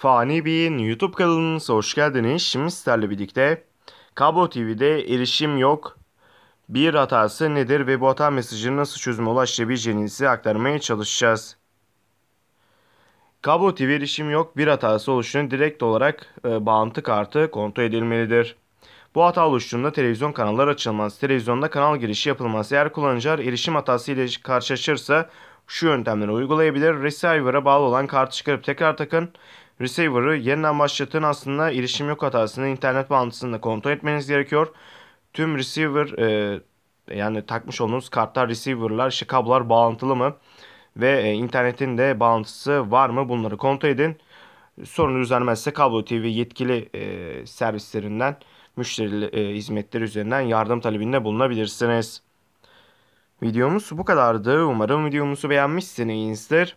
Fani Bey'in YouTube kanalına hoş geldiniz. Şimdi sizlerle birlikte Kablo TV'de erişim yok bir hatası nedir ve bu hata mesajını nasıl çözüme ulaşabileceğinizi aktarmaya çalışacağız. Kablo TV erişim yok bir hatası oluştuğunda direkt olarak e, bağlantı kartı kontrol edilmelidir. Bu hata oluştuğunda televizyon kanalları açılmaz. Televizyonda kanal girişi yapılmaz. Eğer kullanıcılar erişim hatası ile karşılaşırsa şu yöntemleri uygulayabilir. Receiver'a bağlı olan kartı çıkarıp tekrar takın receiver'ı yeniden başlatın aslında erişim yok hatasını internet bağlantısında kontrol etmeniz gerekiyor. Tüm receiver e, yani takmış olduğunuz kartlar, receiver'lar, işte kablolar bağlantılı mı? Ve e, internetin de bağlantısı var mı? Bunları kontrol edin. Sorun düzelmezse Kablo TV yetkili e, servislerinden müşteri e, hizmetleri üzerinden yardım talebinde bulunabilirsiniz. Videomuz bu kadardı. Umarım videomuzu beğenmişsinizdir.